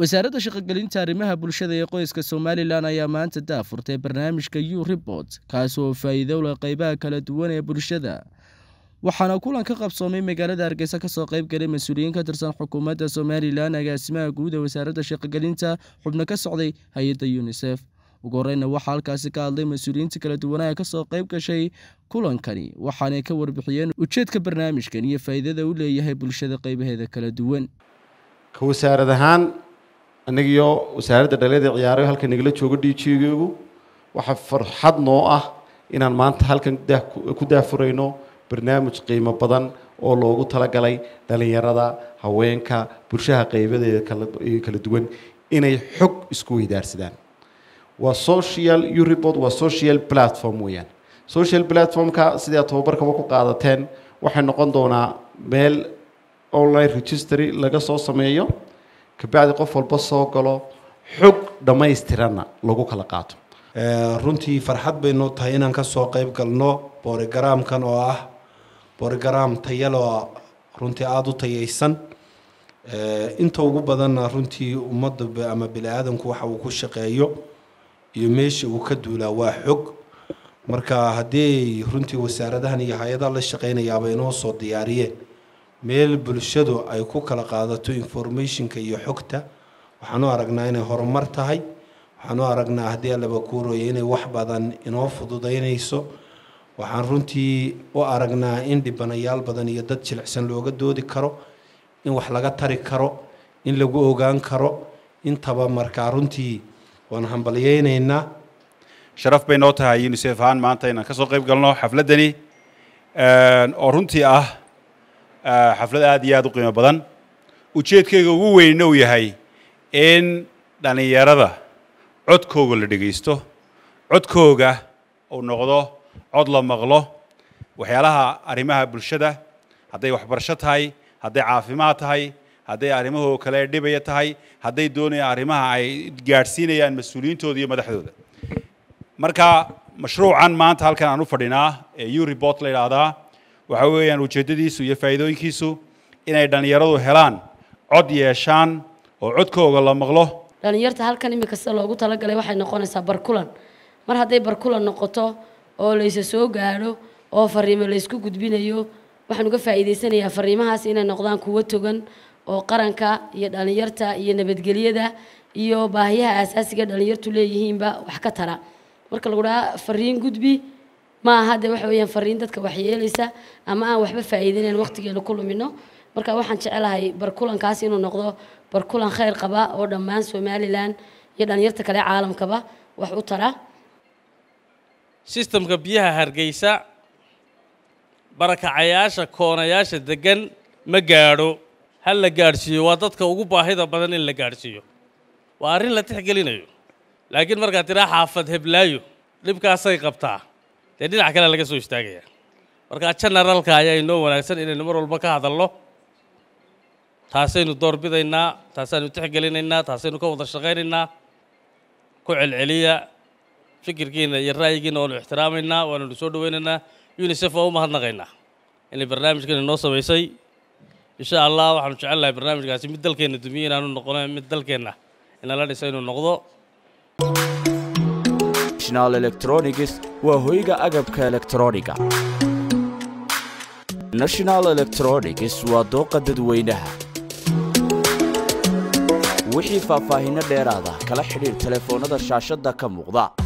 wasaaradda shaqogelinta arrimaha bulshada ee qoyska somalilan ayaa maanta daafurtay barnaamijka u rebort kaas oo faa'iido leh qaybaha kala duwan ee bulshada waxaana kulan ka qabsoomay magaalada hargeysa kasoo qeybgalay mas-uuliyiin ka tirsan xukuumadda somalilan agaasimaha guud ee wasaaradda shaqogelinta xubno ka socday hay-adda unisef ugu horeyna waxaa halkaasi ka hadlay mas-uuliyiinta kala duwanaha kasoo qayb gashay kulankani waxaanay ka warbixiyeen ujeedka barnaamijkan iyo faa'iidada u leeyahay bulshada qaybaheeda kala duwan wasaarad ahaan annagiioo wasaaradda dhalinyada ciyaaray halkan nagala joogo dhiijiygu waxaa farxad noo ah inaan maanta halkan ku daahfurayno barnaamij qiimo badan oo loogu talagalay dhalinyarada haweenka bulshaha qaybadeeda kala duwan inay xog isku weydaarsadaan waa social uribod waa social platform weeyaan social platformka sidaa tababarkaba ku qaadateen waxay noqon doonaa meel online registry laga soo sameeyo kabacdi qof walba soo galo xog dhammaystiranna lagu kala qaato runtii farxad baynoo tahay inaan ka soo qeyb galno borogaraamkan oo ah borogaraam tayalo runtii aada u tayaysan inta ugu badanna runtii ummadda ama bini aadamku waxa uu ku shaqeeyo iyo meesha uu ka duulaa waa xog marka haddii runtii wasaaradahan iyo hay-adaha la shaqaynayaaba inoo soo diyaariyeen meel bulshadu ay ku kala qaadato informationka iyo xogta waxaan u aragnaa inay horumar tahay waxaan u aragnaa haddii allaba kuurooya inay wax badan inoo fududaynayso waxaan runtii u aragnaa in dhibanayaal badan iyo dad jilicsan looga doodi karo in wax laga tari karo in lagu ogaan karo intaba markaa runtii waan hambalyeynaynaa sharaf bay noo tahay unisef ahaan maanta inaan ka soo qayb galno xafladdani ehm, oo runtii ah Ah, xaflad aad iyo aad u qiimo badan ujeedkayga ugu weynna uu yahay in dhallinyarada codkooga la dhegaysto codkooga uu noqdo cod la maqlo waxyaalaha arrimaha bulshada hadday waxbarasho tahay hadday caafimaad tahay hadday arrimahoo kale dhibaya tahay hadday doonayaan arrimaha ay gaadhsiinayaan mas-uuliyiintooda iyo madaxdooda marka mashruucan maanta halkan aan u fadhinaa ee euribot la yidhaahdaa waxa weeyaan ujeeddadiisu iyo faa'iidooyinkiisu inay dhallinyaradu helaan cod yeeshaan oo codkooga la maqlo dhallinyarta halkan imikasta loogu talagalay waxay noqonaysaa barkulan mar hadday barkulan noqoto oo laysa soo gaadho oo fariimo laysku gudbinayo waxaan uga faa'iidaysanayaa fariimahaas inay noqdaan kuwo togan oo qaranka iyo dhallinyarta iyo nabadgelyada iyo baahiyaha aasaasiga dhallinyartu leeyihiinba wax ka tara marka lagu dhahaa fariin gudbi ma aha de waxa weeyaan fariin dadka waxyeelaysa ama aan waxba faa'iidinayn waqtigeena ku lumino marka waxaan jecelahay barkulankaas inuu noqdo barkulan khayr qaba oo dhammaan somalilan iyo dhallinyarta kale caalamkaba wax u tara sistamka biyaha hargeysa barakacayaasha koonayaasha degan ma gaadho ha la gaadhsiiyo waa dadka ugu baahida badan in la gaadhsiiyo waa arrin la tixgelinayo laakiin markaa tiraa xaafad heblaayo dhibkaasay qabtaa dee dhinac kale laga soo istaagaya markaa janaralka ayaa inoo wanaagsan inaynu mar walba ka hadalno taasaynu doorbidaynaa taasaanu tixgelinaynaa taasaynu ka wada shaqaynaynaa ku celceliya fikirkiina iyo ra'yigiina waanu ixtiraamaynaa waananu soo dhowaynaynaa unisef waa u mahadnaqaynaa inay barnaamijkan inoo samaysay insha allah waxaanu jecel lahay barnaamijkaasi mid dalkeenna dumiye inaanu noqono mid dalkeenna inala dhisa inuu noqdo international electronics waa hoyga agabka elektroniga national electronics waa dooqa dadweynaha wixii faahfaahinno dheeraada kala xidhiir telefoonnada shaashadda ka muuqda